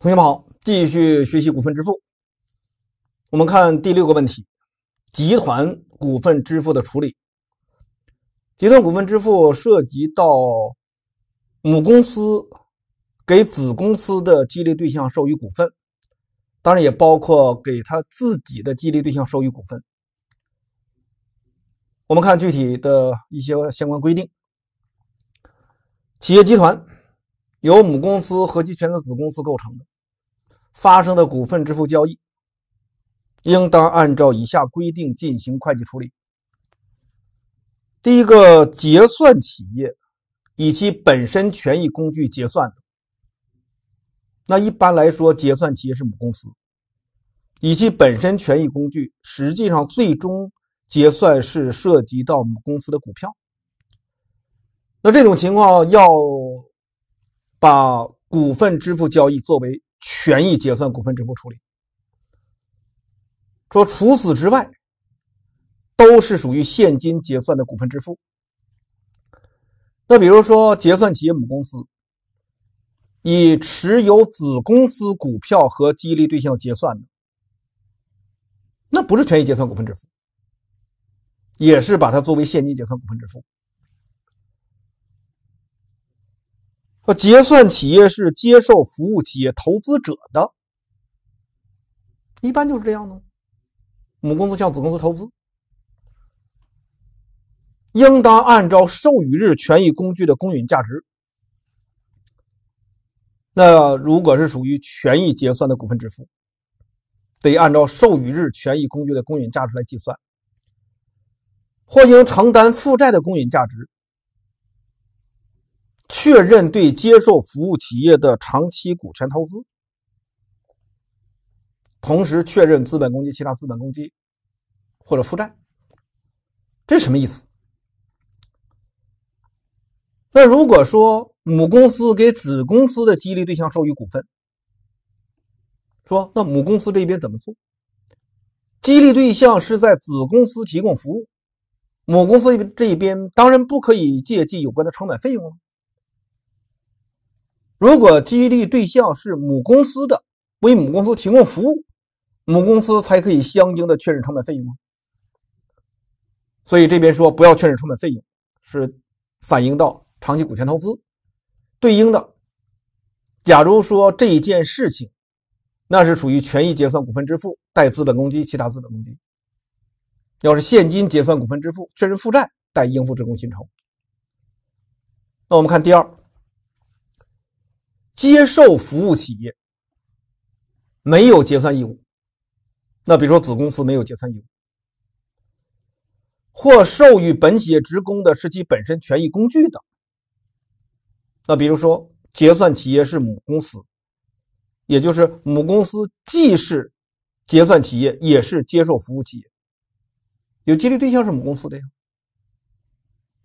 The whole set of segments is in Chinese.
同学们好，继续学习股份支付。我们看第六个问题：集团股份支付的处理。集团股份支付涉及到母公司给子公司的激励对象授予股份，当然也包括给他自己的激励对象授予股份。我们看具体的一些相关规定：企业集团。由母公司和其全资子公司构成的发生的股份支付交易，应当按照以下规定进行会计处理。第一个，结算企业以其本身权益工具结算的，那一般来说，结算企业是母公司，以其本身权益工具，实际上最终结算是涉及到母公司的股票。那这种情况要。把股份支付交易作为权益结算股份支付处理，说除此之外，都是属于现金结算的股份支付。那比如说，结算企业母公司以持有子公司股票和激励对象结算的，那不是权益结算股份支付，也是把它作为现金结算股份支付。结算企业是接受服务企业投资者的，一般就是这样呢。母公司向子公司投资，应当按照授予日权益工具的公允价值。那如果是属于权益结算的股份支付，得按照授予日权益工具的公允价值来计算，或应承担负债的公允价值。确认对接受服务企业的长期股权投资，同时确认资本公积、其他资本公积或者负债，这是什么意思？那如果说母公司给子公司的激励对象授予股份，说那母公司这边怎么做？激励对象是在子公司提供服务，母公司这一边当然不可以借记有关的成本费用了。如果激励对象是母公司的，为母公司提供服务，母公司才可以相应的确认成本费用。所以这边说不要确认成本费用，是反映到长期股权投资对应的。假如说这一件事情，那是属于权益结算股份支付，带资本公积其他资本公积。要是现金结算股份支付，确认负债，带应付职工薪酬。那我们看第二。接受服务企业没有结算义务，那比如说子公司没有结算义务，或授予本企业职工的是其本身权益工具的，那比如说结算企业是母公司，也就是母公司既是结算企业也是接受服务企业，有激励对象是母公司的呀，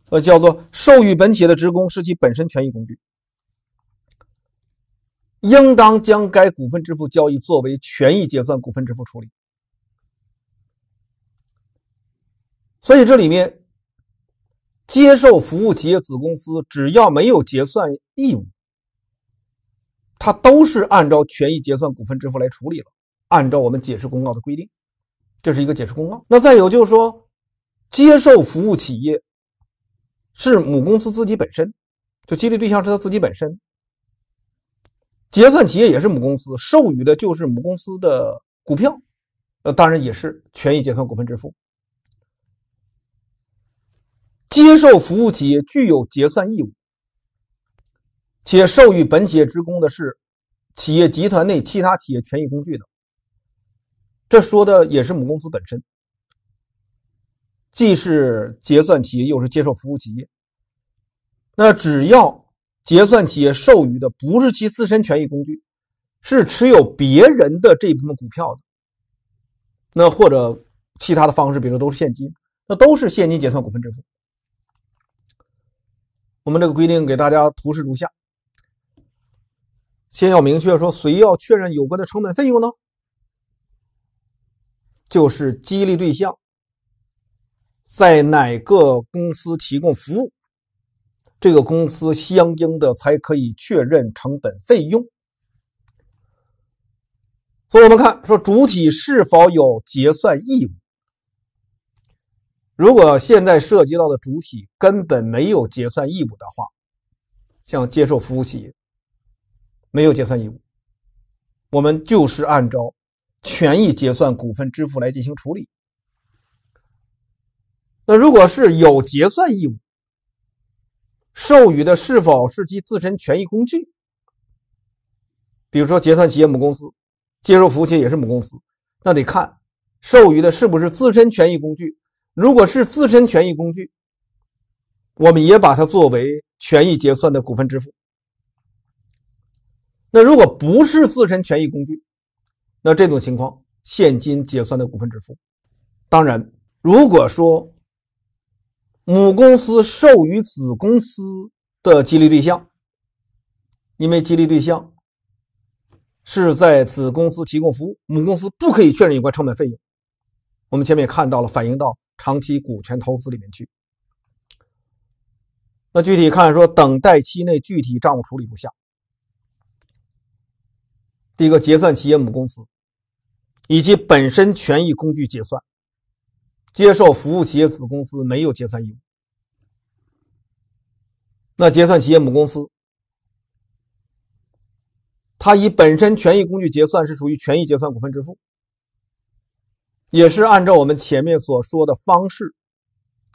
呃，叫做授予本企业的职工是其本身权益工具。应当将该股份支付交易作为权益结算股份支付处理。所以这里面，接受服务企业子公司只要没有结算义务，它都是按照权益结算股份支付来处理了。按照我们解释公告的规定，这是一个解释公告。那再有就是说，接受服务企业是母公司自己本身，就激励对象是他自己本身。结算企业也是母公司授予的，就是母公司的股票，呃，当然也是权益结算股份支付。接受服务企业具有结算义务，且授予本企业职工的是企业集团内其他企业权益工具的，这说的也是母公司本身，既是结算企业又是接受服务企业，那只要。结算企业授予的不是其自身权益工具，是持有别人的这一部分股票的，那或者其他的方式，比如都是现金，那都是现金结算股份支付。我们这个规定给大家图示如下。先要明确说，谁要确认有关的成本费用呢？就是激励对象在哪个公司提供服务。这个公司相应的才可以确认成本费用。所以我们看说主体是否有结算义务。如果现在涉及到的主体根本没有结算义务的话，像接受服务企业没有结算义务，我们就是按照权益结算股份支付来进行处理。那如果是有结算义务，授予的是否是其自身权益工具？比如说，结算企业母公司接受服务器也是母公司，那得看授予的是不是自身权益工具。如果是自身权益工具，我们也把它作为权益结算的股份支付。那如果不是自身权益工具，那这种情况现金结算的股份支付。当然，如果说。母公司授予子公司的激励对象，因为激励对象是在子公司提供服务，母公司不可以确认有关成本费用。我们前面也看到了，反映到长期股权投资里面去。那具体看说，等待期内具体账务处理如下：第一个，结算企业母公司以及本身权益工具结算。接受服务企业子公司没有结算义务，那结算企业母公司，它以本身权益工具结算是属于权益结算股份支付，也是按照我们前面所说的方式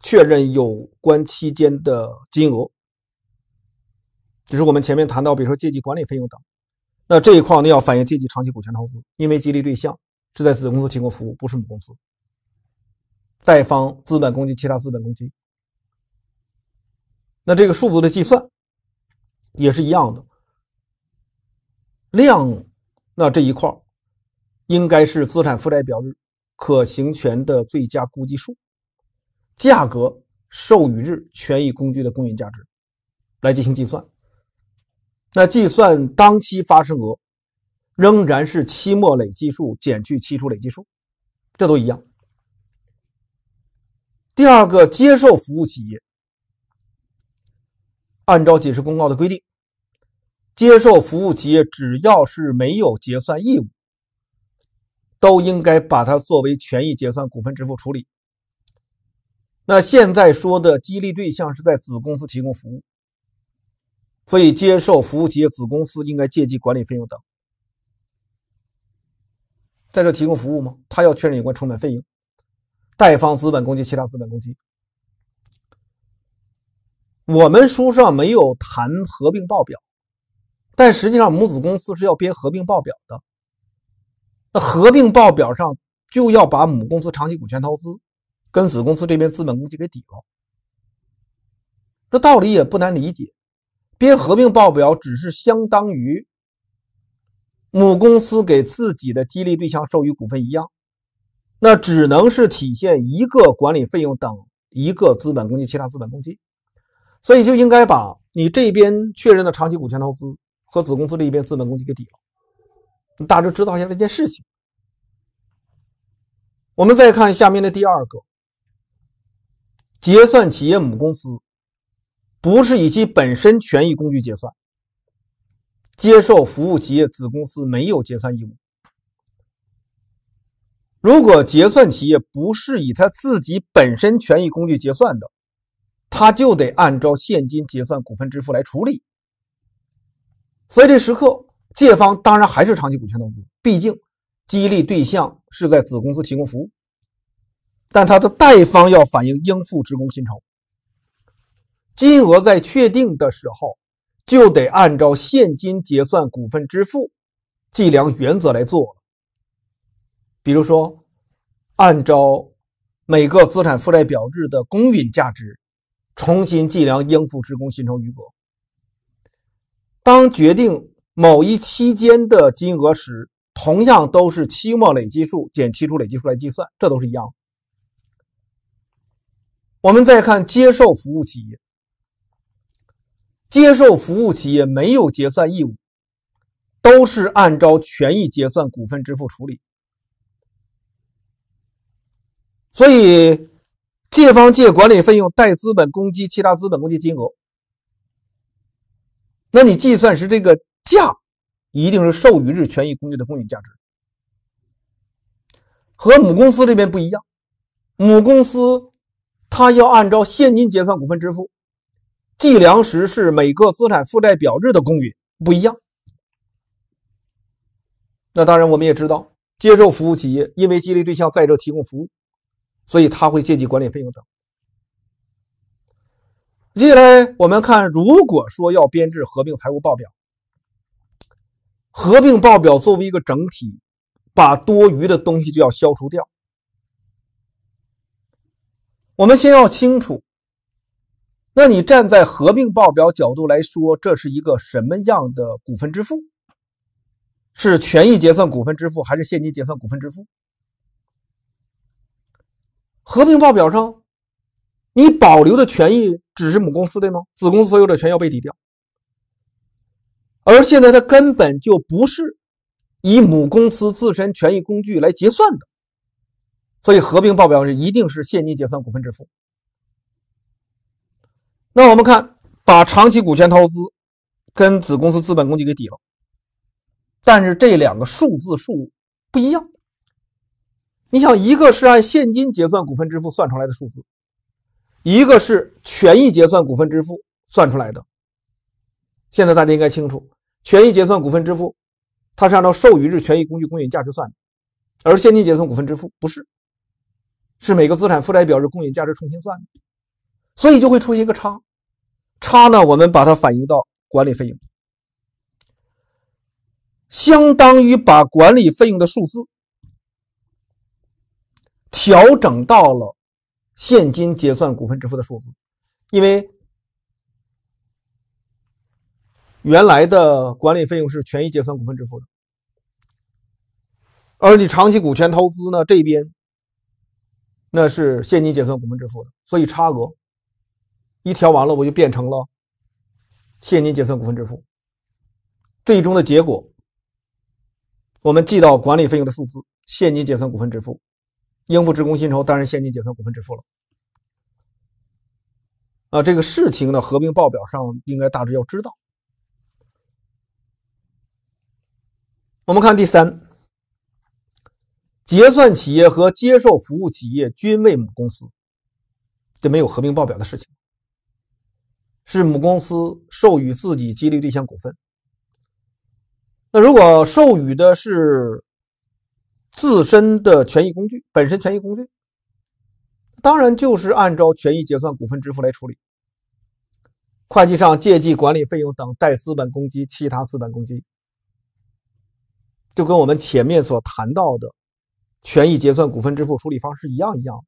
确认有关期间的金额，就是我们前面谈到，比如说借记管理费用等，那这一块呢，要反映借记长期股权投资，因为激励对象是在子公司提供服务，不是母公司。贷方资本公积，其他资本公积。那这个数字的计算也是一样的。量，那这一块应该是资产负债表日可行权的最佳估计数，价格授予日权益工具的公允价值来进行计算。那计算当期发生额，仍然是期末累计数减去期初累计数，这都一样。第二个接受服务企业，按照解释公告的规定，接受服务企业只要是没有结算义务，都应该把它作为权益结算股份支付处理。那现在说的激励对象是在子公司提供服务，所以接受服务企业子公司应该借记管理费用等。在这提供服务吗？他要确认有关成本费用。贷方资本公积，其他资本公积。我们书上没有谈合并报表，但实际上母子公司是要编合并报表的。那合并报表上就要把母公司长期股权投资跟子公司这边资本公积给抵了。这道理也不难理解，编合并报表只是相当于母公司给自己的激励对象授予股份一样。那只能是体现一个管理费用等一个资本公积，其他资本公积，所以就应该把你这边确认的长期股权投资和子公司这一边资本公积给抵了。大致知道一下这件事情。我们再看下面的第二个，结算企业母公司不是以其本身权益工具结算，接受服务企业子公司没有结算义务。如果结算企业不是以他自己本身权益工具结算的，他就得按照现金结算股份支付来处理。所以这时刻借方当然还是长期股权投资，毕竟激励对象是在子公司提供服务。但他的贷方要反映应付职工薪酬，金额在确定的时候就得按照现金结算股份支付计量原则来做。比如说，按照每个资产负债表日的公允价值重新计量应付职工薪酬余额。当决定某一期间的金额时，同样都是期末累计数减期初累计数来计算，这都是一样。我们再看接受服务企业，接受服务企业没有结算义务，都是按照权益结算股份支付处理。所以，借方借管理费用，贷资本公积其他资本公积金额。那你计算时这个价，一定是授予日权益工具的公允价值，和母公司这边不一样。母公司它要按照现金结算股份支付，计量时是每个资产负债表日的公允，不一样。那当然我们也知道，接受服务企业因为激励对象在这提供服务。所以他会借记管理费用等。接下来我们看，如果说要编制合并财务报表，合并报表作为一个整体，把多余的东西就要消除掉。我们先要清楚，那你站在合并报表角度来说，这是一个什么样的股份支付？是权益结算股份支付还是现金结算股份支付？合并报表上，你保留的权益只是母公司的吗？子公司所有者权要被抵掉，而现在它根本就不是以母公司自身权益工具来结算的，所以合并报表是一定是现金结算股份支付。那我们看，把长期股权投资跟子公司资本公积给抵了，但是这两个数字数不一样。你想，一个是按现金结算股份支付算出来的数字，一个是权益结算股份支付算出来的。现在大家应该清楚，权益结算股份支付它是按照授予日权益工具公允价值算的，而现金结算股份支付不是，是每个资产负债表日公允价值重新算的，所以就会出现一个差。差呢，我们把它反映到管理费用，相当于把管理费用的数字。调整到了现金结算股份支付的数字，因为原来的管理费用是权益结算股份支付的，而你长期股权投资呢这边那是现金结算股份支付的，所以差额一调完了，我就变成了现金结算股份支付。最终的结果，我们记到管理费用的数字，现金结算股份支付。应付职工薪酬当然现金结算股份支付了啊，这个事情呢，合并报表上应该大致要知道。我们看第三，结算企业和接受服务企业均为母公司，这没有合并报表的事情，是母公司授予自己激励对象股份。那如果授予的是？自身的权益工具本身权益工具，当然就是按照权益结算股份支付来处理。会计上借记管理费用等待资本公积其他资本公积，就跟我们前面所谈到的权益结算股份支付处理方式一样一样。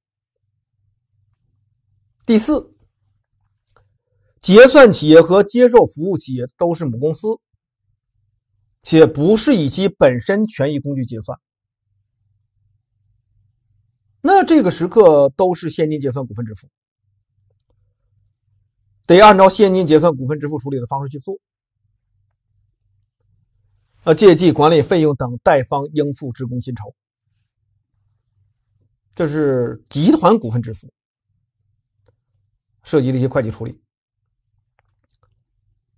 第四，结算企业和接受服务企业都是母公司，且不是以其本身权益工具结算。那这个时刻都是现金结算股份支付，得按照现金结算股份支付处理的方式去做。呃，借记管理费用等贷方应付职工薪酬，这是集团股份支付涉及的一些会计处理。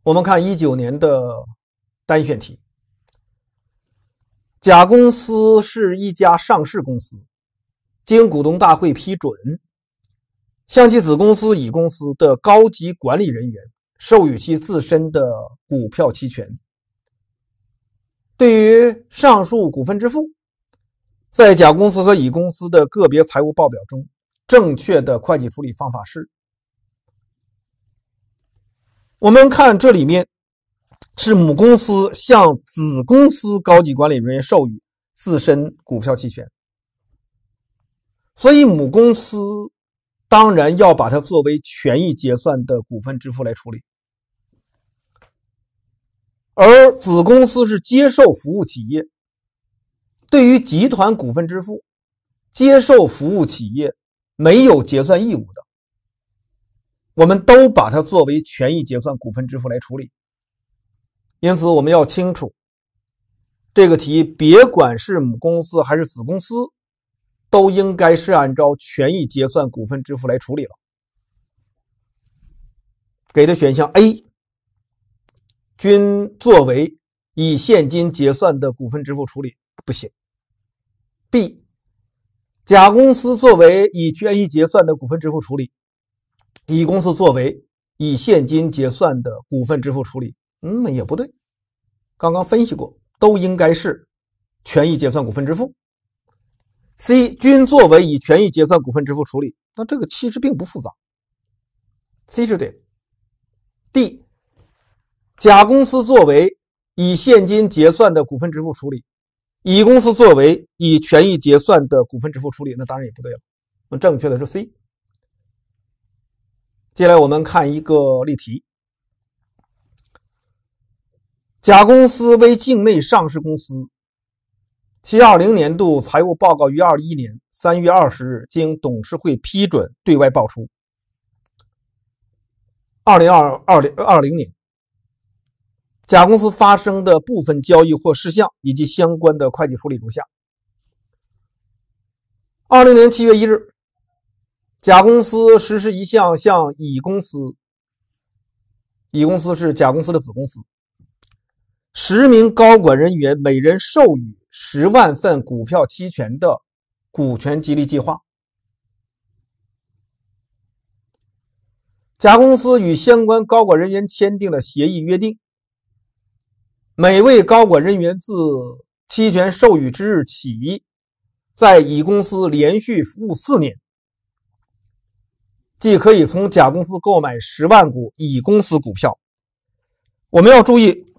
我们看一九年的单选题，甲公司是一家上市公司。经股东大会批准，向其子公司乙公司的高级管理人员授予其自身的股票期权。对于上述股份支付，在甲公司和乙公司的个别财务报表中，正确的会计处理方法是：我们看这里面是母公司向子公司高级管理人员授予自身股票期权。所以，母公司当然要把它作为权益结算的股份支付来处理，而子公司是接受服务企业。对于集团股份支付，接受服务企业没有结算义务的，我们都把它作为权益结算股份支付来处理。因此，我们要清楚，这个题别管是母公司还是子公司。都应该是按照权益结算股份支付来处理了。给的选项 A，均作为以现金结算的股份支付处理不行。B，甲公司作为以权益结算的股份支付处理，乙公司作为以现金结算的股份支付处理，嗯，也不对。刚刚分析过，都应该是权益结算股份支付。C 均作为以权益结算股份支付处理，那这个其实并不复杂，C 是对的。D，甲公司作为以现金结算的股份支付处理，乙公司作为以权益结算的股份支付处理，那当然也不对了。那正确的是 C。接下来我们看一个例题，甲公司为境内上市公司。七二零年度财务报告于二一年三月二十日经董事会批准对外报出。二零二二零二零年，甲公司发生的部分交易或事项以及相关的会计处理如下：二零年七月一日，甲公司实施一项向乙公司，乙公司是甲公司的子公司，十名高管人员每人授予。十万份股票期权的股权激励计划。甲公司与相关高管人员签订的协议，约定每位高管人员自期权授予之日起，在乙公司连续服务四年，即可以从甲公司购买十万股乙公司股票。我们要注意。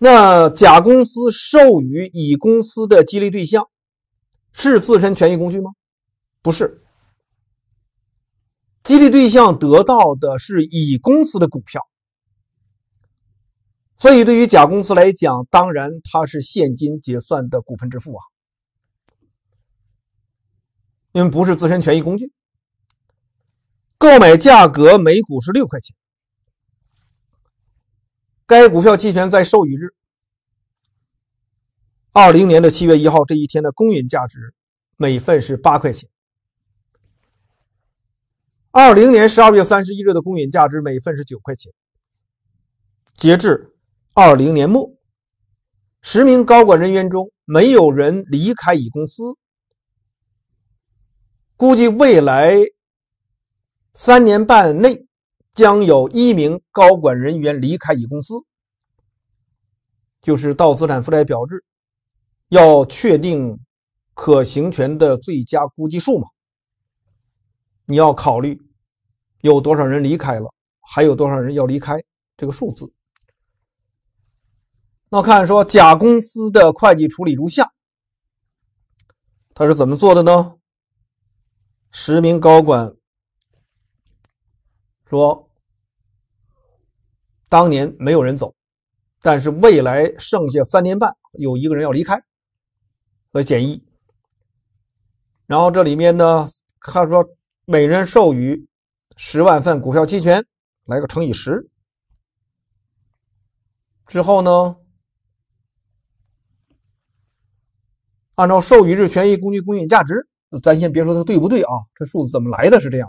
那甲公司授予乙公司的激励对象是自身权益工具吗？不是，激励对象得到的是乙公司的股票，所以对于甲公司来讲，当然它是现金结算的股份支付啊，因为不是自身权益工具，购买价格每股是六块钱，该股票期权在授予日。二零年的七月一号这一天的公允价值每份是八块钱。二零年十二月三十一日的公允价值每份是九块钱。截至二零年末，十名高管人员中没有人离开乙公司。估计未来三年半内将有一名高管人员离开乙公司，就是到资产负债表日。要确定可行权的最佳估计数嘛？你要考虑有多少人离开了，还有多少人要离开，这个数字。那看说甲公司的会计处理如下，他是怎么做的呢？十名高管说，当年没有人走，但是未来剩下三年半有一个人要离开。和减一，然后这里面呢，他说每人授予十万份股票期权，来个乘以十，之后呢，按照授予日权益工具公允价值，咱先别说它对不对啊？这数字怎么来的是这样？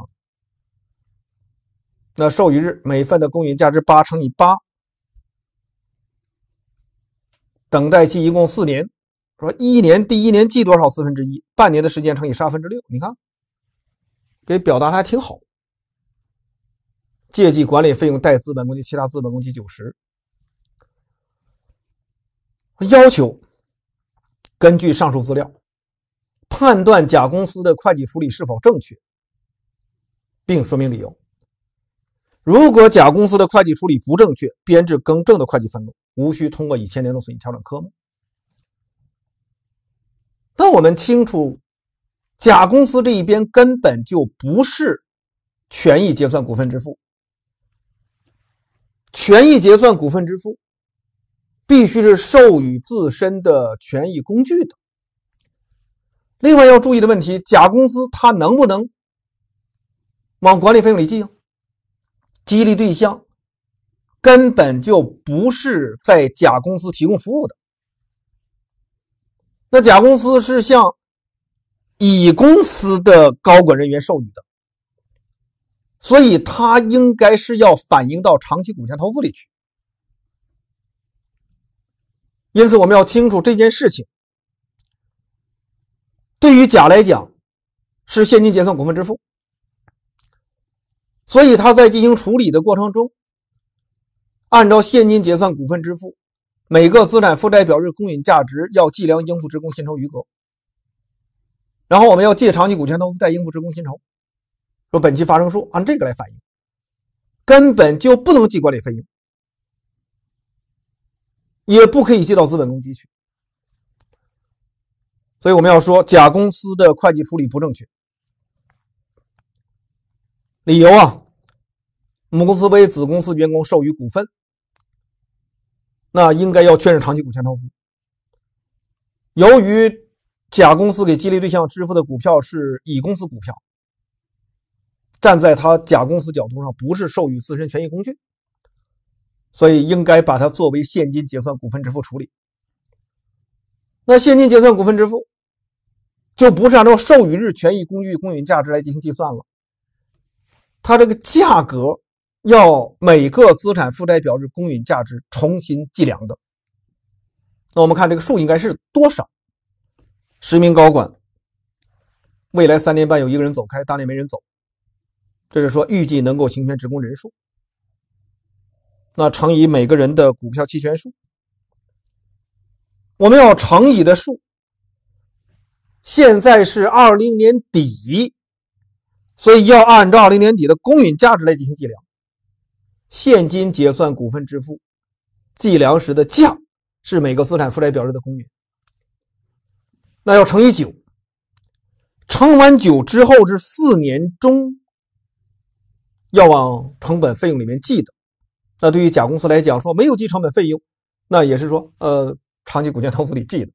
那授予日每份的公允价值八乘以八，等待期一共四年。说一年第一年记多少四分之一，半年的时间乘以十二分之六，你看，给表达的还挺好。借记管理费用、贷资本公积、其他资本公积九十。要求根据上述资料，判断甲公司的会计处理是否正确，并说明理由。如果甲公司的会计处理不正确，编制更正的会计分录，无需通过以前年度损益调整科目。那我们清楚，甲公司这一边根本就不是权益结算股份支付。权益结算股份支付必须是授予自身的权益工具的。另外要注意的问题，甲公司它能不能往管理费用里记啊？激励对象根本就不是在甲公司提供服务的。那甲公司是向乙公司的高管人员授予的，所以它应该是要反映到长期股权投资里去。因此，我们要清楚这件事情对于甲来讲是现金结算股份支付，所以他在进行处理的过程中，按照现金结算股份支付。每个资产负债表日公允价值要计量应付职工薪酬余额，然后我们要借长期股权投资贷应付职工薪酬，说本期发生数按这个来反映，根本就不能记管理费用，也不可以借到资本公积去，所以我们要说甲公司的会计处理不正确，理由啊，母公司为子公司员工授予股份。那应该要确认长期股权投资。由于甲公司给激励对象支付的股票是乙公司股票，站在他甲公司角度上不是授予自身权益工具，所以应该把它作为现金结算股份支付处理。那现金结算股份支付就不是按照授予日权益工具公允价值来进行计算了，它这个价格。要每个资产负债表日公允价值重新计量的，那我们看这个数应该是多少？十名高管，未来三年半有一个人走开，当年没人走，这是说预计能够行权职工人数。那乘以每个人的股票期权数，我们要乘以的数，现在是二零年底，所以要按照二零年底的公允价值来进行计量。现金结算股份支付计量时的价是每个资产负债表日的公允，那要乘以九，乘完九之后是四年中要往成本费用里面记的。那对于甲公司来讲，说没有记成本费用，那也是说呃长期股权投资里记的。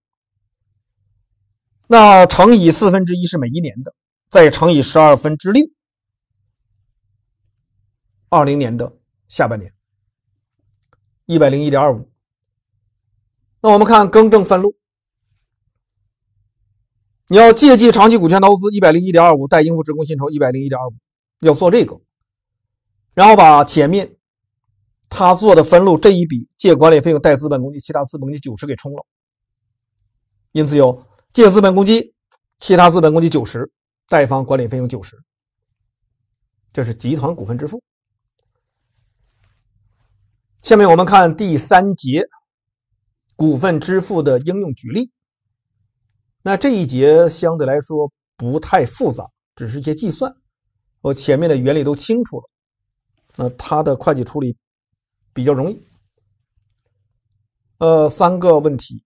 那乘以四分之一是每一年的，再乘以十二分之六，二零年的。下半年，一百零一点二五。那我们看更正分录，你要借记长期股权投资一百零一点二五，贷应付职工薪酬一百零一点二五，要做这个，然后把前面他做的分录这一笔借管理费用贷资本公积其他资本公积九十给冲了，因此有借资本公积其他资本公积九十，贷方管理费用九十，这是集团股份支付。下面我们看第三节股份支付的应用举例。那这一节相对来说不太复杂，只是一些计算。我前面的原理都清楚了，那它的会计处理比较容易。呃，三个问题，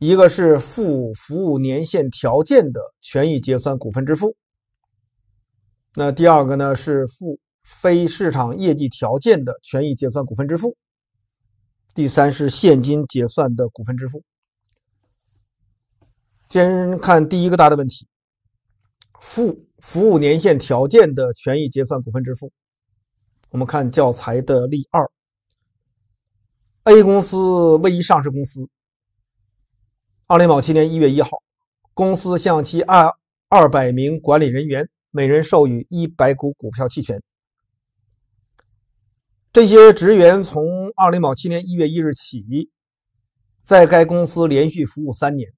一个是附服务年限条件的权益结算股份支付。那第二个呢是付非市场业绩条件的权益结算股份支付，第三是现金结算的股份支付。先看第一个大的问题：付服务年限条件的权益结算股份支付。我们看教材的例二，A 公司位于上市公司。二零一七年一月一号，公司向其二二百名管理人员每人授予一百股股票期权。这些职员从二零零七年一月一日起，在该公司连续服务三年，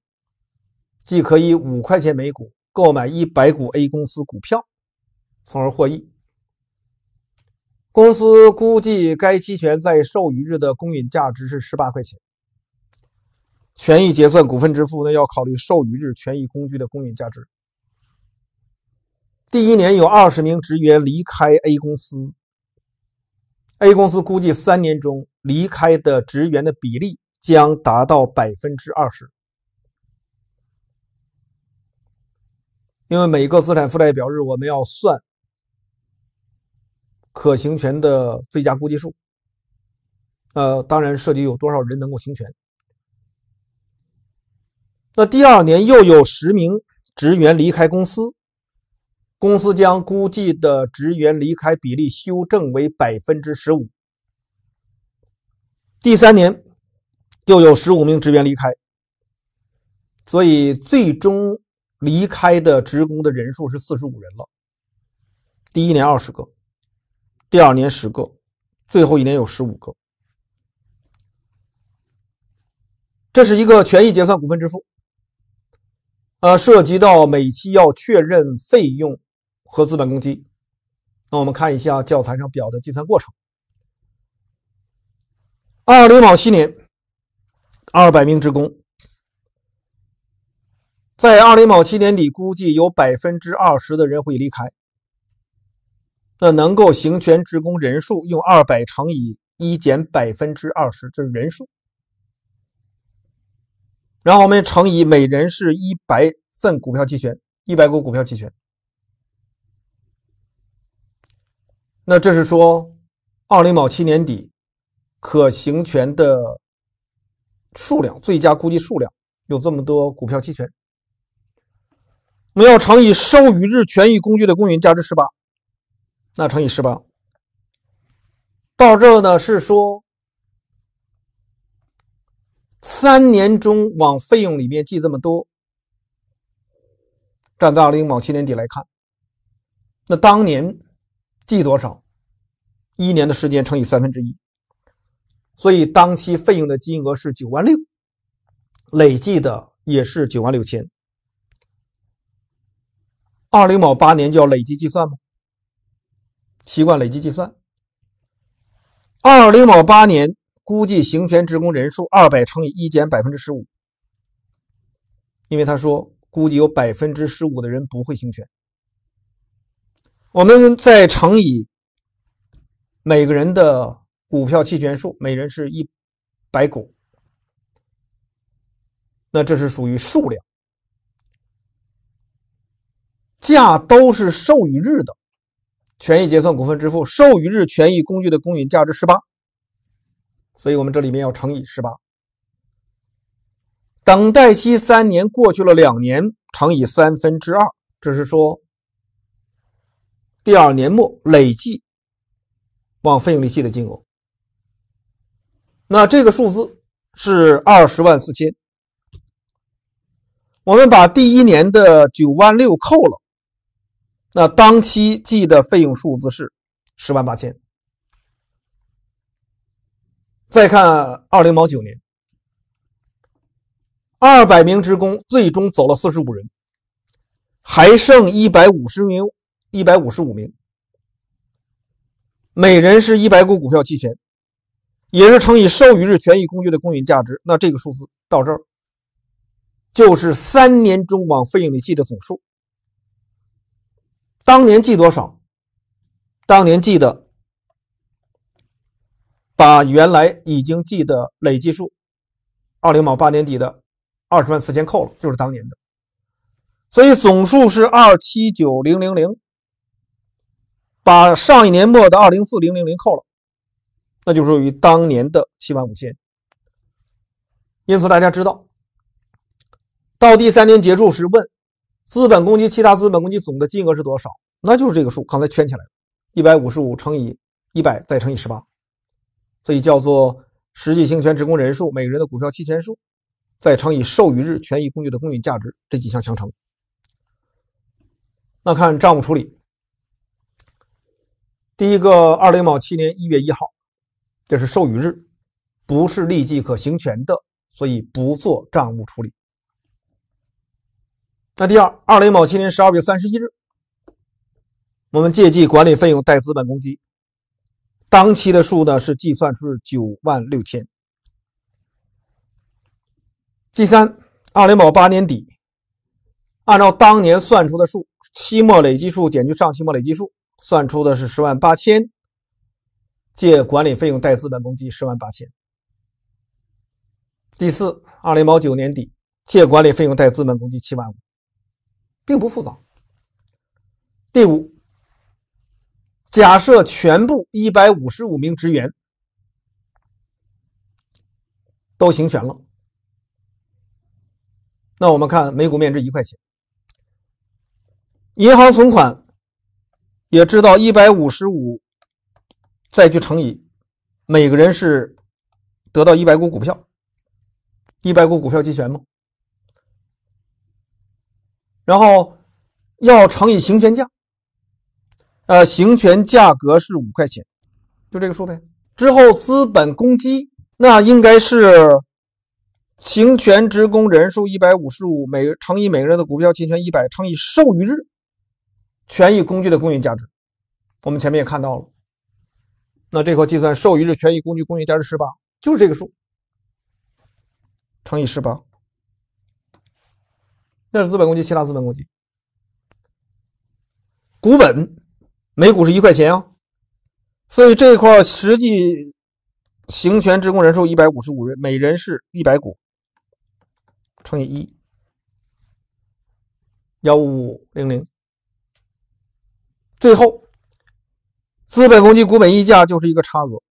既可以五块钱每股购买一百股 A 公司股票，从而获益。公司估计该期权在授予日的公允价值是十八块钱。权益结算股份支付呢，要考虑授予日权益工具的公允价值。第一年有二十名职员离开 A 公司。A 公司估计，三年中离开的职员的比例将达到百分之二十，因为每个资产负债表日，我们要算可行权的最佳估计数。呃，当然涉及有多少人能够行权。那第二年又有十名职员离开公司。公司将估计的职员离开比例修正为百分之十五。第三年就有十五名职员离开，所以最终离开的职工的人数是四十五人了。第一年二十个，第二年十个，最后一年有十五个。这是一个权益结算股份支付，呃，涉及到每期要确认费用。和资本公积，那我们看一下教材上表的计算过程。二零某七年，二百名职工，在二零某七年底估计有百分之二十的人会离开，那能够行权职工人数用二百乘以一减百分之二十，这是人数，然后我们乘以每人是一百份股票期权，一百股股票期权。那这是说，二零某七年底，可行权的数量，最佳估计数量有这么多股票期权，我们要乘以授予日权益工具的公允价值十八，那乘以十八，到这呢是说，三年中往费用里面记这么多，站在二零某七年底来看，那当年记多少？一年的时间乘以三分之一，所以当期费用的金额是九万六，累计的也是九万六千。二零亩八年就要累计计算吗？习惯累计计算。二零亩八年估计行权职工人数二百乘以一减百分之十五，因为他说估计有百分之十五的人不会行权，我们再乘以。每个人的股票期权数，每人是一百股。那这是属于数量，价都是授予日的权益结算股份支付，授予日权益工具的公允价值十八，所以我们这里面要乘以十八。等待期三年过去了两年，乘以三分之二，这是说第二年末累计。往费用利息的金额，那这个数字是二十万四千。我们把第一年的九万六扣了，那当期记的费用数字是十万八千。再看二零毛九年，二百名职工最终走了四十五人，还剩一百五十名，一百五十五名。每人是一百股股票期权，也是乘以授予日权益工具的公允价值。那这个数字到这儿就是三年中往费用里记的总数。当年记多少？当年记的，把原来已经记的累计数二零毛八年底的二十万四千扣了，就是当年的。所以总数是二七九零零零。把上一年末的二零四零零零扣了，那就是于当年的七万五千。因此大家知道，到第三年结束时问资本公积、其他资本公积总的金额是多少，那就是这个数，刚才圈起来的一百五十五乘以一百再乘以十八，所以叫做实际行权职工人数每个人的股票期权数，再乘以授予日权益工具的公允价值这几项相乘。那看账务处理。第一个，二零某七年一月一号，这是授予日，不是立即可行权的，所以不做账务处理。那第二，二零某七年十二月三十一日，我们借记管理费用，贷资本公积，当期的数呢是计算出九万六千。第三，二零某八年底，按照当年算出的数，期末累计数减去上期末累计数。算出的是十万八千，借管理费用贷资本公积十万八千。第四，二零毛九年底借管理费用贷资本公积七万五，并不复杂。第五，假设全部一百五十五名职员都行权了，那我们看每股面值一块钱，银行存款。也知道一百五十五，再去乘以每个人是得到一百股股票，一百股股票期权吗？然后要乘以行权价，呃，行权价格是五块钱，就这个数呗。之后资本公积那应该是行权职工人数一百五十五每乘以每个人的股票期权一百乘以授予日。权益工具的公允价值，我们前面也看到了。那这块计算授予日权益工具公允价值十八，就是这个数乘以十八，那是资本公积，其他资本公积。股本每股是一块钱啊，所以这块实际行权职工人数一百五十五人，每人是一百股，乘以一幺五五零零。最后，资本公积股本溢价就是一个差额，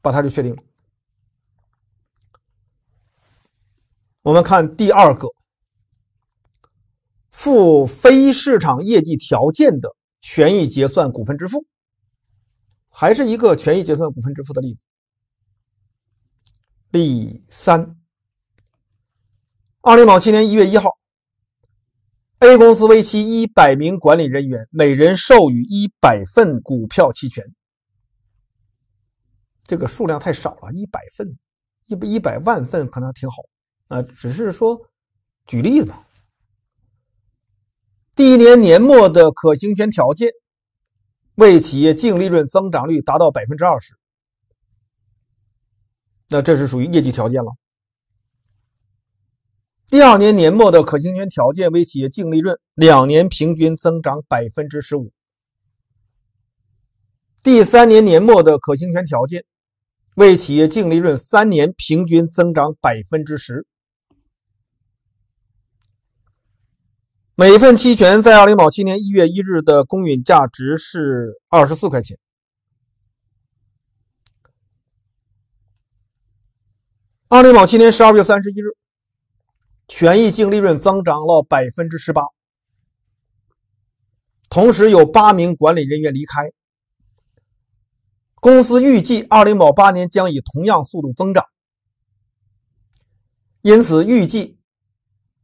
把它就确定了。我们看第二个，负非市场业绩条件的权益结算股份支付，还是一个权益结算股份支付的例子。第三，二零一七年一月一号。A 公司为其一百名管理人员每人授予一百份股票期权，这个数量太少了，一百份，一百一百万份可能挺好，呃，只是说举例子嘛。第一年年末的可行权条件为企业净利润增长率达到百分之二十，那这是属于业绩条件了。第二年年末的可行权条件为企业净利润两年平均增长百分之十五。第三年年末的可行权条件为企业净利润三年平均增长百分之十。每份期权在二零零七年一月一日的公允价值是二十四块钱。二零零七年十二月三十一日。权益净利润增长了百分之十八，同时有八名管理人员离开。公司预计二零某八年将以同样速度增长，因此预计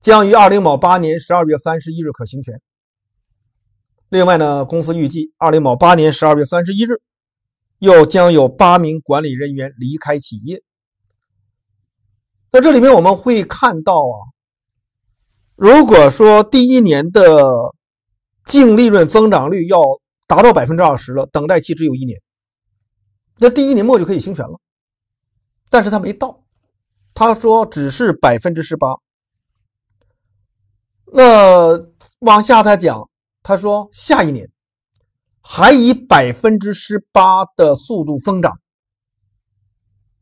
将于二零某八年十二月三十一日可行权。另外呢，公司预计二零某八年十二月三十一日又将有八名管理人员离开企业。在这里面我们会看到啊，如果说第一年的净利润增长率要达到百分之二十了，等待期只有一年，那第一年末就可以行权了。但是他没到，他说只是百分之十八。那往下他讲，他说下一年还以百分之十八的速度增长，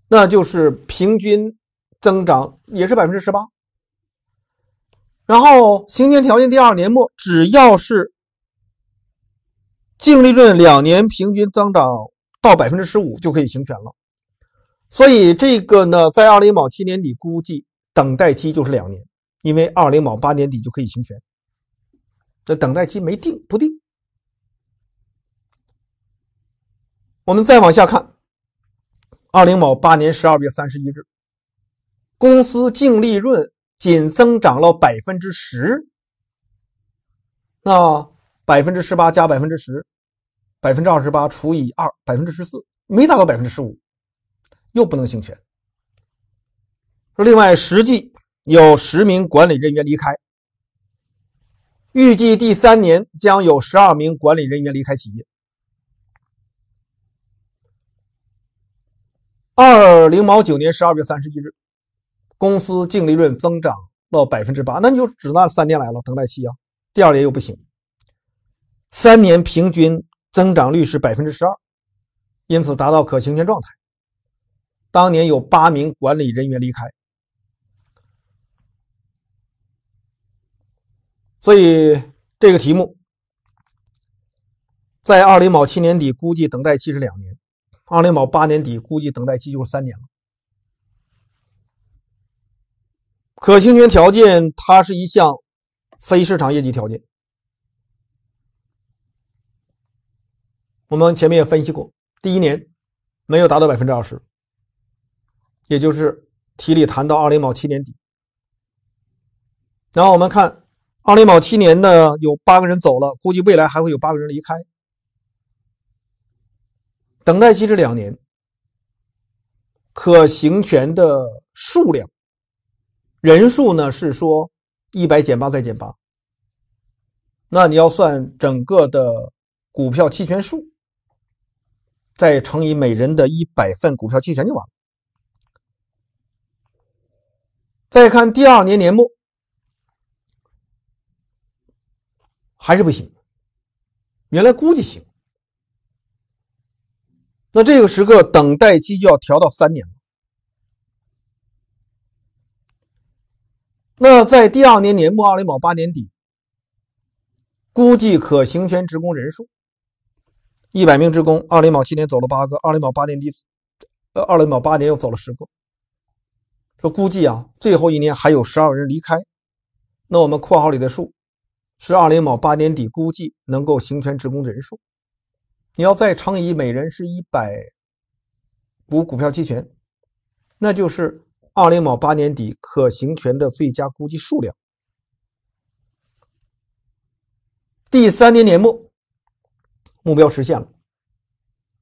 那就是平均。增长也是百分之十八，然后行权条件第二年末，只要是净利润两年平均增长到百分之十五就可以行权了。所以这个呢，在二零某七年底估计等待期就是两年，因为二零某八年底就可以行权。这等待期没定，不定。我们再往下看，二零某八年十二月三十一日。公司净利润仅增长了百分之十，那百分之十八加百分之十，百分之二十八除以二，百分之十四，没达到百分之十五，又不能行权。另外，实际有十名管理人员离开，预计第三年将有十二名管理人员离开企业。二零毛九年十二月三十一日。公司净利润增长到百分之八，那你就只拿三年来了等待期啊。第二年又不行，三年平均增长率是百分之十二，因此达到可行权状态。当年有八名管理人员离开，所以这个题目在二零某七年底估计等待期是两年，二零某八年底估计等待期就是三年了。可行权条件，它是一项非市场业绩条件。我们前面也分析过，第一年没有达到百分之二十，也就是题里谈到二零某七年底。然后我们看二零某七年呢，有八个人走了，估计未来还会有八个人离开。等待期是两年，可行权的数量。人数呢是说一百减八再减八，那你要算整个的股票期权数，再乘以每人的一百份股票期权就完了。再看第二年年末还是不行，原来估计行，那这个时刻等待期就要调到三年了。那在第二年年末，二零零八年底，估计可行权职工人数一百名职工，二零零七年走了八个，二零零八年底，呃，二零零八年又走了十个，说估计啊，最后一年还有十二人离开。那我们括号里的数是二零零八年底估计能够行权职工的人数，你要再乘以每人是一百股股票期权，那就是。二零某八年底可行权的最佳估计数量，第三年年末目标实现了，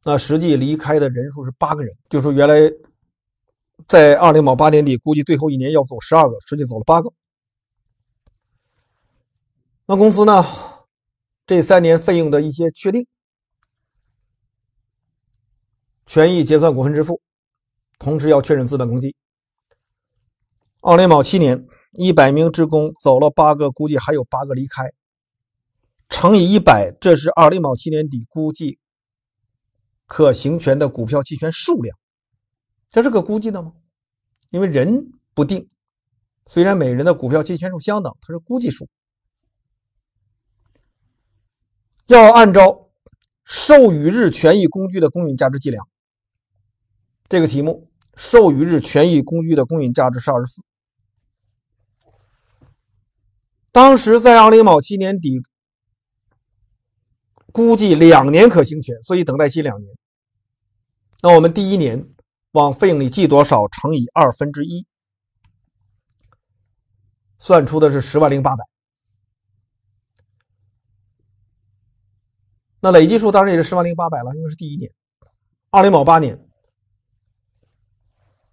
那实际离开的人数是八个人，就说原来在二零某八年底估计最后一年要走十二个，实际走了八个。那公司呢，这三年费用的一些确定，权益结算股份支付，同时要确认资本公积。奥利某七年，一百名职工走了八个，估计还有八个离开，乘以一百，这是奥利某七年底估计可行权的股票期权数量。这是个估计的吗？因为人不定，虽然每人的股票期权数相等，它是估计数，要按照授予日权益工具的公允价值计量。这个题目，授予日权益工具的公允价值是二十四。当时在二零某七年底，估计两年可行权，所以等待期两年。那我们第一年往费用里记多少，乘以二分之一，算出的是十万零八百。那累计数当然也是十万零八百了，因为是第一年。二零某八年，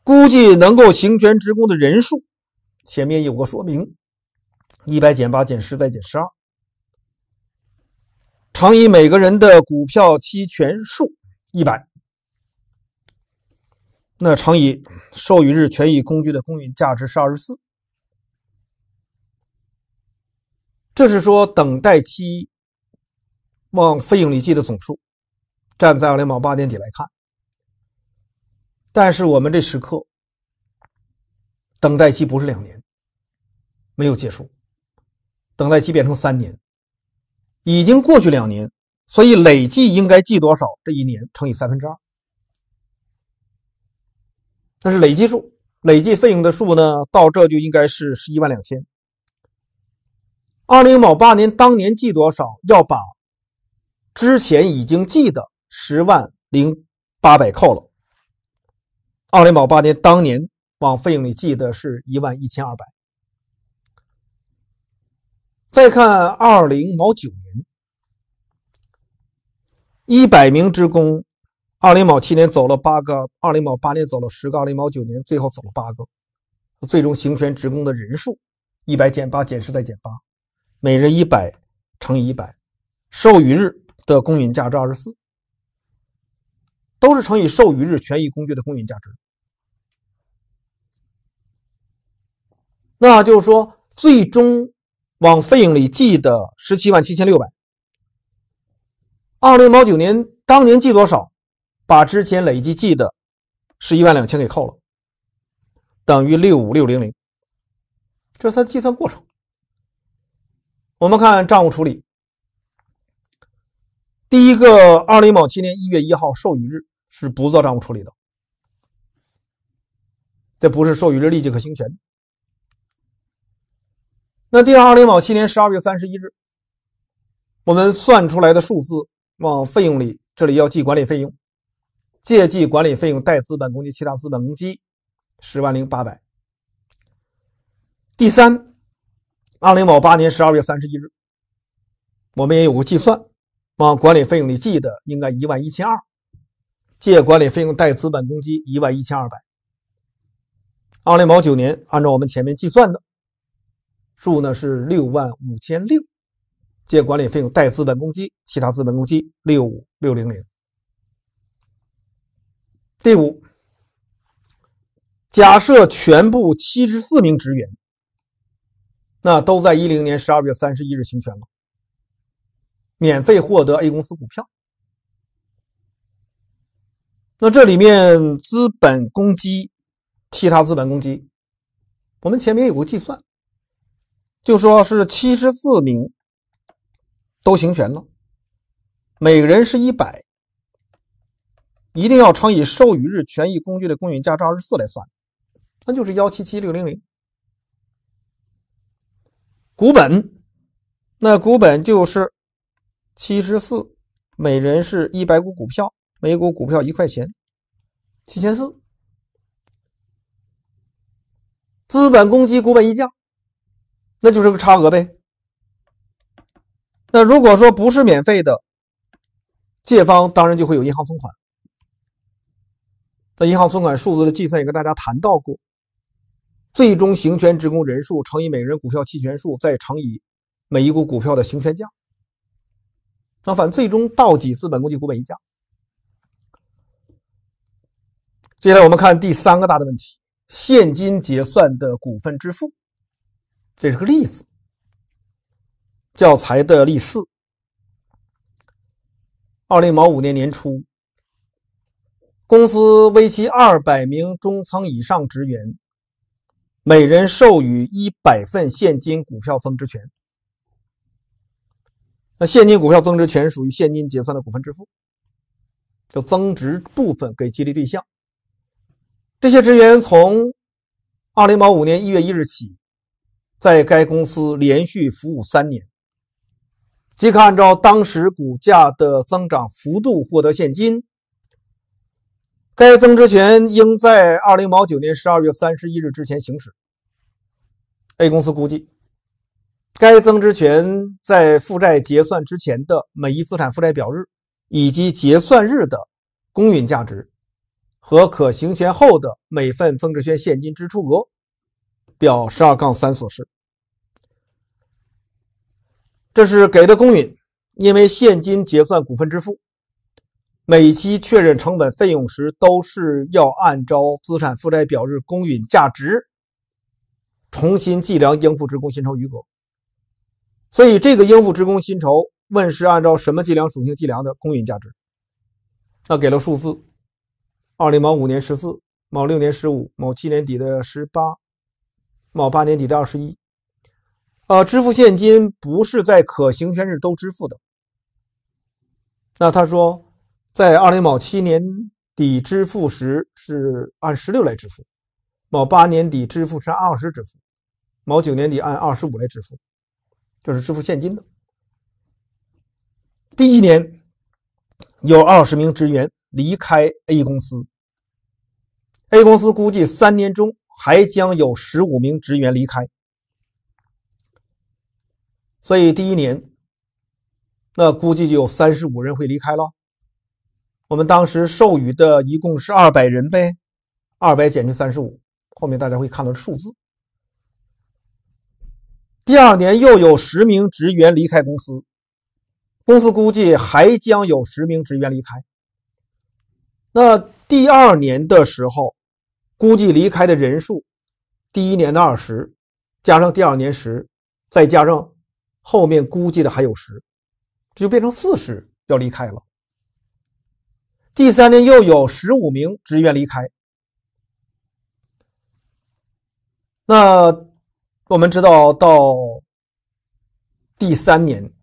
估计能够行权职工的人数，前面有个说明。一百减八减十再减十二，乘以每个人的股票期权数一百，那乘以授予日权益工具的公允价值是二十四，这是说等待期往费用累计的总数。站在二零二八年底来看，但是我们这时刻等待期不是两年，没有结束。等待期变成三年，已经过去两年，所以累计应该记多少？这一年乘以三分之二，那是累计数。累计费用的数呢？到这就应该是十一万两千。二零某八年当年记多少？要把之前已经记的十万零八百扣了。二零某八年当年往费用里记的是一万一千二百。再看二零某九年，一百名职工，二零某七年走了八个，二零某八年走了十个，二零某九年最后走了八个，最终行权职工的人数一百减八减十再减八，每人一百乘以一百，授予日的公允价值二十四，都是乘以授予日权益工具的公允价值，那就是说最终。往费用里记的十七万七千六百，二零某九年当年记多少？把之前累计记的十一万两千给扣了，等于六五六零零，这是计算过程。我们看账务处理，第一个二零某七年一月一号授予日是不做账务处理的，这不是授予日立即可行权。那第二二零某七年十二月三十一日，我们算出来的数字往费用里，这里要记管理费用，借记管理费用，贷资本公积，其他资本公积十万零八百。第三，二零某八年十二月三十一日，我们也有个计算，往管理费用里记的应该一万一千二，借管理费用，贷资本公积一万一千二百。二零某九年，按照我们前面计算的。数呢是六万五千六，借管理费用贷资本公积其他资本公积六五六零零。第五，假设全部七十四名职员，那都在一零年十二月三十一日行权了，免费获得 A 公司股票。那这里面资本公积其他资本公积，我们前面有个计算。就说是七十四名都行权了，每个人是一百，一定要乘以授予日权益工具的公允价值二十四来算，那就是幺七七六零零。股本，那股本就是七十四，每人是一百股股票，每股股票一块钱，七千四。资本公积股本溢价。那就是个差额呗。那如果说不是免费的，借方当然就会有银行存款。那银行存款数字的计算也跟大家谈到过：最终行权职工人数乘以每人股票期权数，再乘以每一股股票的行权价。那反最终到几资本公积股本溢价。接下来我们看第三个大的问题：现金结算的股份支付。这是个例子，教材的例四。二零零五年年初，公司为其二百名中层以上职员，每人授予一百份现金股票增值权。那现金股票增值权属于现金结算的股份支付，就增值部分给激励对象。这些职员从二零零五年一月一日起。在该公司连续服务三年，即可按照当时股价的增长幅度获得现金。该增值权应在二零毛九年十二月三十一日之前行使。A 公司估计，该增值权在负债结算之前的每一资产负债表日以及结算日的公允价值和可行权后的每份增值权现金支出额。表十二杠三所示，这是给的公允，因为现金结算股份支付，每期确认成本费用时都是要按照资产负债表日公允价值重新计量应付职工薪酬余额，所以这个应付职工薪酬问是按照什么计量属性计量的公允价值？那给了数字，二零某五年十四，某六年十五，某七年底的十八。某八年底的二十一，呃，支付现金不是在可行权日都支付的。那他说，在二零某七年底支付时是按十六来支付，某八年底支付是按二十支付，某九年底按二十五来支付，这是支付现金的。第一年有二十名职员离开 A 公司，A 公司估计三年中。还将有十五名职员离开，所以第一年，那估计就有三十五人会离开了。我们当时授予的一共是二百人呗，二百减去三十五，后面大家会看到数字。第二年又有十名职员离开公司，公司估计还将有十名职员离开。那第二年的时候。估计离开的人数，第一年的二十，加上第二年十，再加上后面估计的还有十，这就变成四十要离开了。第三年又有十五名职员离开。那我们知道，到第三年，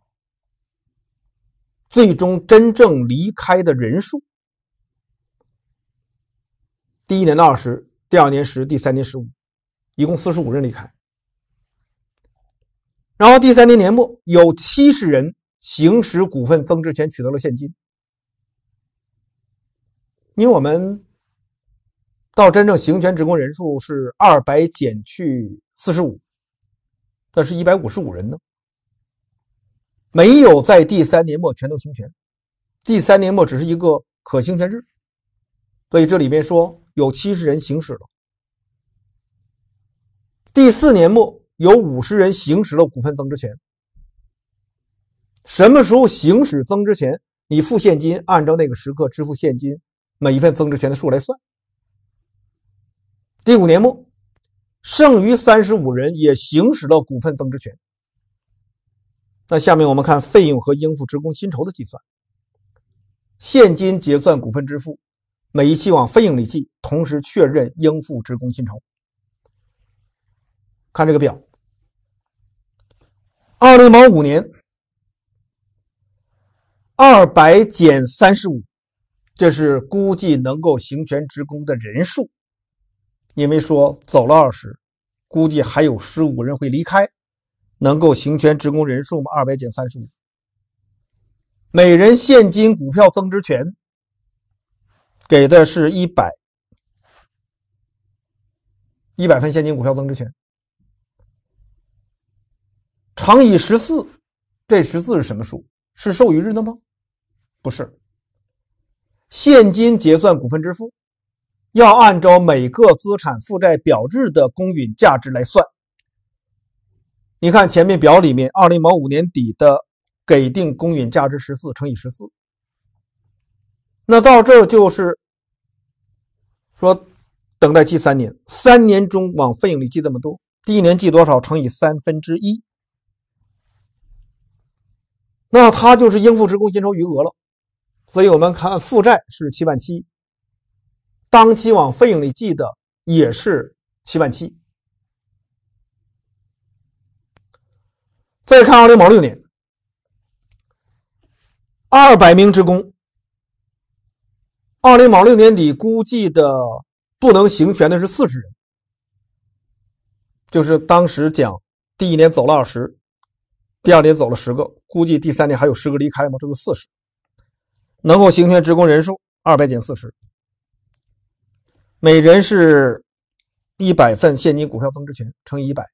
最终真正离开的人数，第一年的二十。第二年十，第三年十五，一共四十五人离开。然后第三年年末有七十人行使股份增值权，取得了现金。因为我们到真正行权职工人数是二百减去四十五，那是一百五十五人呢。没有在第三年末全都行权，第三年末只是一个可行权日，所以这里面说。有七十人行使了。第四年末有五十人行使了股份增值权。什么时候行使增值权？你付现金，按照那个时刻支付现金，每一份增值权的数来算。第五年末，剩余三十五人也行使了股份增值权。那下面我们看费用和应付职工薪酬的计算。现金结算股份支付。每一期往费用里记，同时确认应付职工薪酬。看这个表，二零零五年二百减三十五，这是估计能够行权职工的人数，因为说走了二十，估计还有十五人会离开，能够行权职工人数嘛，二百减三十五，每人现金、股票增值权。给的是一百一百分现金股票增值权，乘以十四，这十四是什么数？是授予日的吗？不是，现金结算股份支付要按照每个资产负债表日的公允价值来算。你看前面表里面，二零幺五年底的给定公允价值十四乘以十四。那到这就是说，等待期三年，三年中往费用里记这么多，第一年记多少乘以三分之一，那它就是应付职工薪酬余额了。所以我们看负债是七万七，当期往费用里记的也是七万七。再看二零毛六年，二百名职工。二零某六年底估计的不能行权的是四十人，就是当时讲第一年走了二十，第二年走了十个，估计第三年还有十个离开吗？这是四十，能够行权职工人数二百减四十，每人是一百份现金股票增值权乘以一百，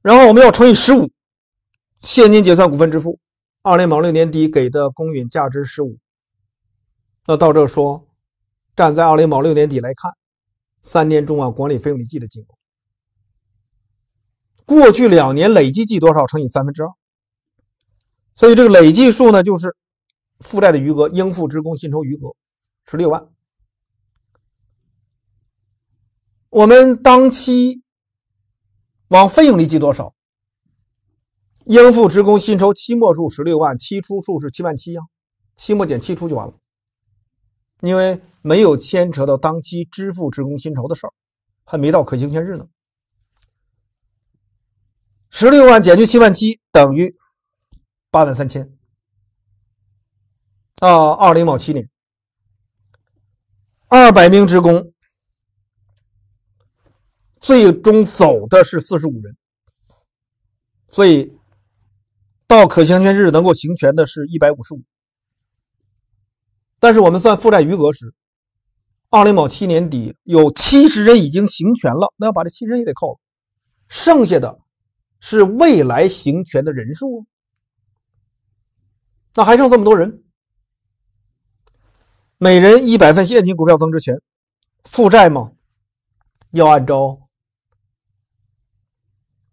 然后我们要乘以十五，现金结算股份支付，二零某六年底给的公允价值十五。那到这说，站在二零某六年底来看，三年中啊管理费用里记的金额，过去两年累计记多少乘以三分之二，所以这个累计数呢就是负债的余额，应付职工薪酬余额十六万，我们当期往费用里记多少？应付职工薪酬期末数十六万，期初数是七万七呀，期末减期初就完了。因为没有牵扯到当期支付职工薪酬的事儿，还没到可行权日呢。十六万减去七万七等于八万三千，到二零某七年，二百名职工最终走的是四十五人，所以到可行权日能够行权的是一百五十五。但是我们算负债余额时，二零某七年底有七十人已经行权了，那要把这七十人也得扣了，剩下的，是未来行权的人数。那还剩这么多人，每人一百份现金股票增值权，负债吗？要按照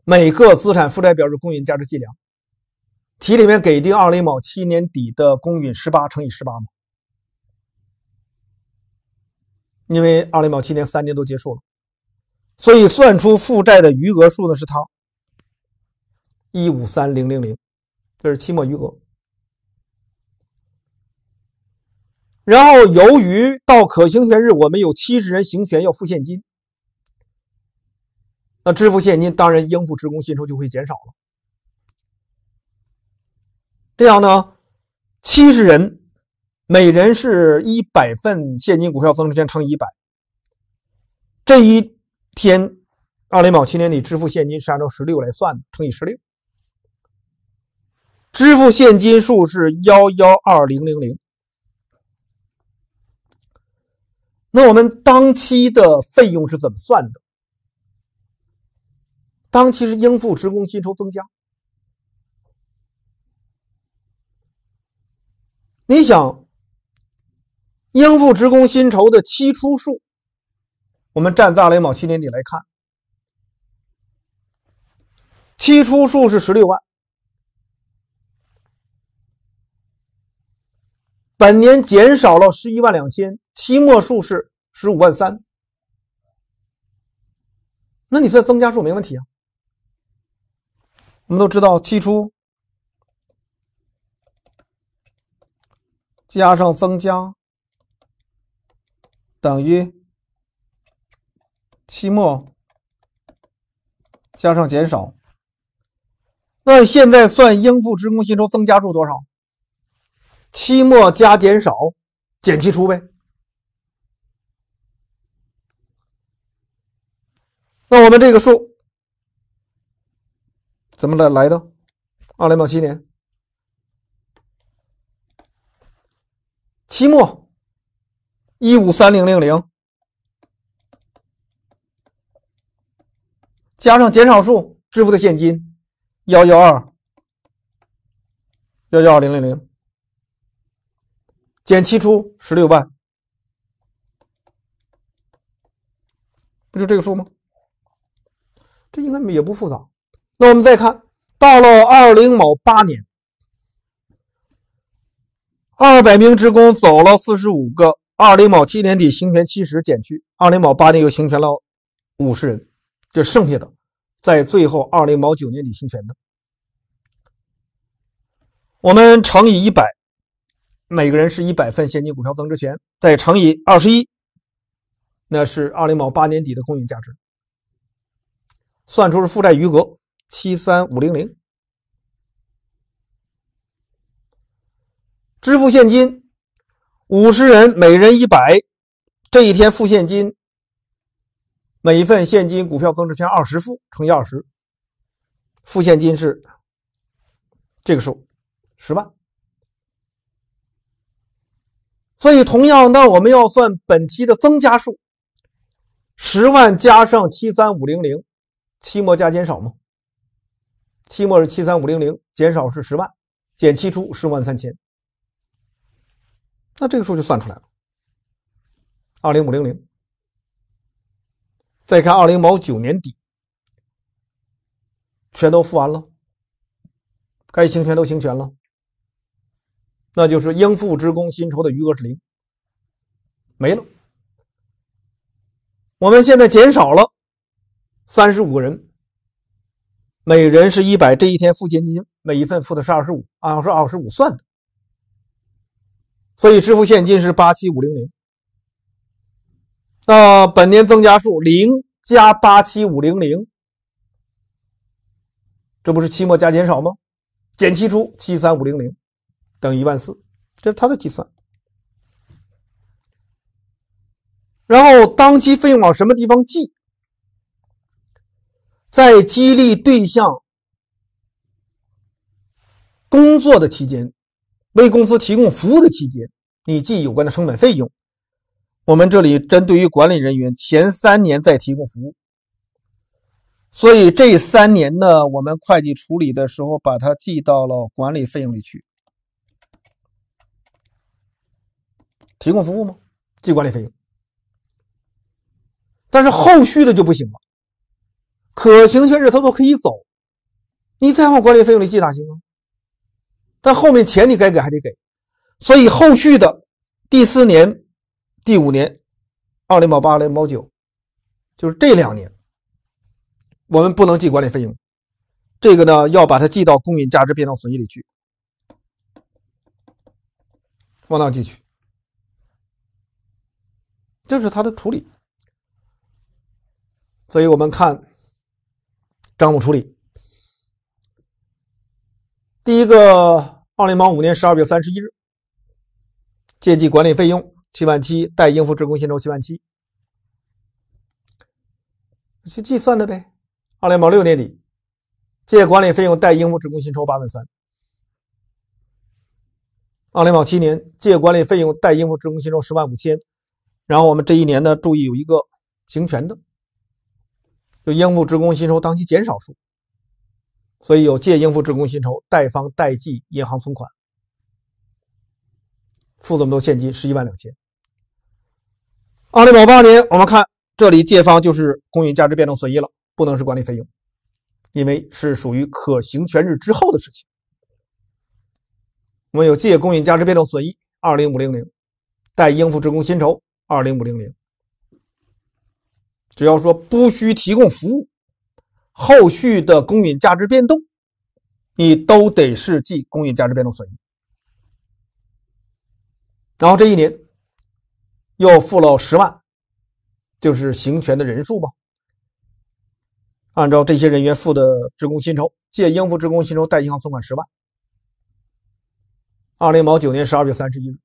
每个资产负债表日公允价值计量。题里面给定二零某七年底的公允十八乘以十八嘛。因为二零幺七年三年都结束了，所以算出负债的余额数呢是它一五三零零零，这是期末余额。然后由于到可行权日，我们有七十人行权要付现金，那支付现金当然应付职工薪酬就会减少了。这样呢，七十人。每人是一百份现金股票增值券乘以一百。这一天，二零二七年里支付现金是按照十六来算的，乘以十六，支付现金数是幺幺二零零零。那我们当期的费用是怎么算的？当期是应付职工薪酬增加，你想？应付职工薪酬的期初数，我们占在雷某七年底来看，期初数是十六万，本年减少了十一万两千，期末数是十五万三，那你算增加数没问题啊？我们都知道期初加上增加。等于期末加上减少，那现在算应付职工薪酬增加数多少？期末加减少减期初呗。那我们这个数怎么来来的？二零二七年期末。一五三零零零加上减少数支付的现金幺幺二幺幺二零零零减七出十六万，不就这个数吗？这应该也不复杂。那我们再看到了二零某八年，二百名职工走了四十五个。二零某七年底行权七十，减去二零某八年又行权了五十人，这剩下的，在最后二零某九年底行权的，我们乘以一百，每个人是一百份现金股票增值权，再乘以二十一，那是二零某八年底的公允价值，算出是负债余额七三五零零，支付现金。五十人，每人一百，这一天付现金。每一份现金股票增值权二十付乘以二十，付现金是这个数，十万。所以，同样，那我们要算本期的增加数，十万加上七三五零零，期末加减少吗？期末是七三五零零，减少是十万，减期初十万三千。那这个数就算出来了，二零五零零。再看二零某九年底，全都付完了，该行权都行权了，那就是应付职工薪酬的余额是零，没了。我们现在减少了三十五个人，每人是一百，这一天付现金，每一份付的是二十五，按二十五算的。所以支付现金是八七五零零，那本年增加数零加八七五零零，这不是期末加减少吗？减期出七三五零零，等一万四，这是他的计算。然后当期费用往什么地方记？在激励对象工作的期间。为公司提供服务的期间，你记有关的成本费用。我们这里针对于管理人员前三年在提供服务，所以这三年呢，我们会计处理的时候把它记到了管理费用里去。提供服务吗？记管理费用。但是后续的就不行了，可行权日他都可以走，你再往管理费用里记哪行啊？但后面钱你该给还得给，所以后续的第四年、第五年，二零毛八、二零毛九，就是这两年，我们不能记管理费用，这个呢要把它记到公允价值变动损益里去，往那记去，这是它的处理。所以我们看账务处理。第一个，二零零五年十二月三十一日，借记管理费用七万七，贷应付职工薪酬七万七，去计算的呗。二零零六年底，借管理费用，贷应付职工薪酬八万三。二零零七年，借管理费用，贷应付职工薪酬十万五千。然后我们这一年呢，注意有一个行权的，就应付职工薪酬当期减少数。所以有借应付职工薪酬，贷方贷记银行存款，付这么多现金十一万两千。二零巴八年，我们看这里借方就是公允价值变动损益了，不能是管理费用，因为是属于可行权日之后的事情。我们有借公允价值变动损益二零五零零，贷应付职工薪酬二零五零零。只要说不需提供服务。后续的公允价值变动，你都得是记公允价值变动损益。然后这一年又付了十万，就是行权的人数吧。按照这些人员付的职工薪酬，借应付职工薪酬，贷银行存款十万。二零某九年十二月三十一日，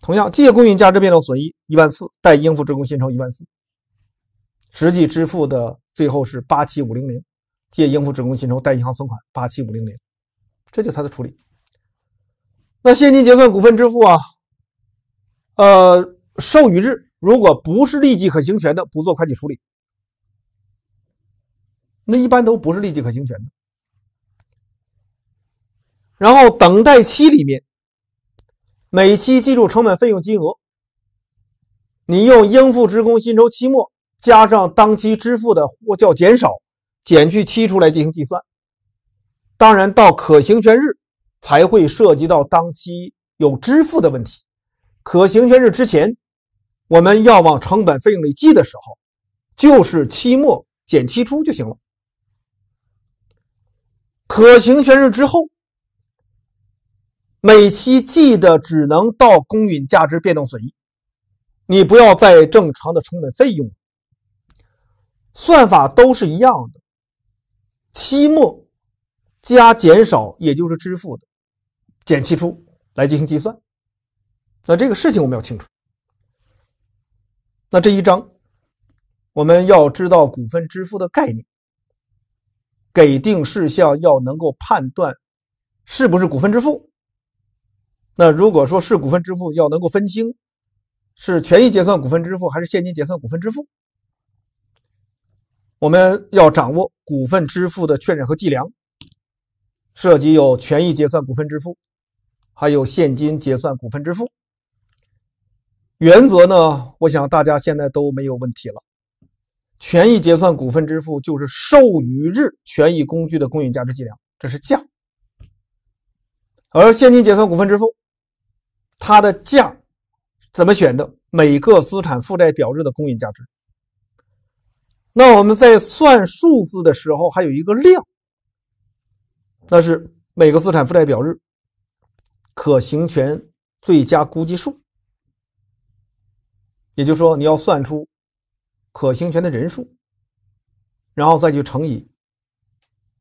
同样借公允价值变动损益一万四，贷应付职工薪酬一万四。实际支付的最后是八七五零零，借应付职工薪酬，贷银行存款八七五零零，这就是它的处理。那现金结算股份支付啊，呃，授予日如果不是立即可行权的，不做会计处理，那一般都不是立即可行权的。然后等待期里面，每期计入成本费用金额，你用应付职工薪酬期末。加上当期支付的或叫减少，减去期初来进行计算。当然，到可行权日才会涉及到当期有支付的问题。可行权日之前，我们要往成本费用里记的时候，就是期末减期初就行了。可行权日之后，每期记的只能到公允价值变动损益，你不要再正常的成本费用。算法都是一样的，期末加减少，也就是支付的减期初来进行计算。那这个事情我们要清楚。那这一章我们要知道股份支付的概念，给定事项要能够判断是不是股份支付。那如果说是股份支付，要能够分清是权益结算股份支付还是现金结算股份支付。我们要掌握股份支付的确认和计量，涉及有权益结算股份支付，还有现金结算股份支付。原则呢，我想大家现在都没有问题了。权益结算股份支付就是授予日权益工具的公允价值计量，这是价；而现金结算股份支付，它的价怎么选的？每个资产负债表日的公允价值。那我们在算数字的时候，还有一个量，那是每个资产负债表日可行权最佳估计数。也就是说，你要算出可行权的人数，然后再去乘以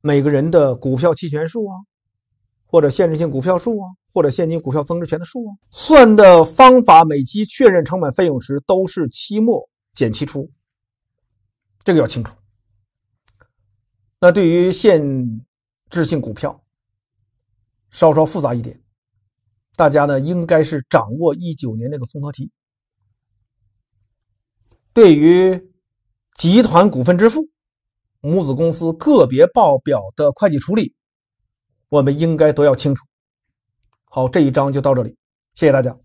每个人的股票期权数啊，或者限制性股票数啊，或者现金股票增值权的数啊。算的方法，每期确认成本费用时，都是期末减期初。这个要清楚。那对于限制性股票，稍稍复杂一点，大家呢应该是掌握一九年那个综合题。对于集团股份支付、母子公司个别报表的会计处理，我们应该都要清楚。好，这一章就到这里，谢谢大家。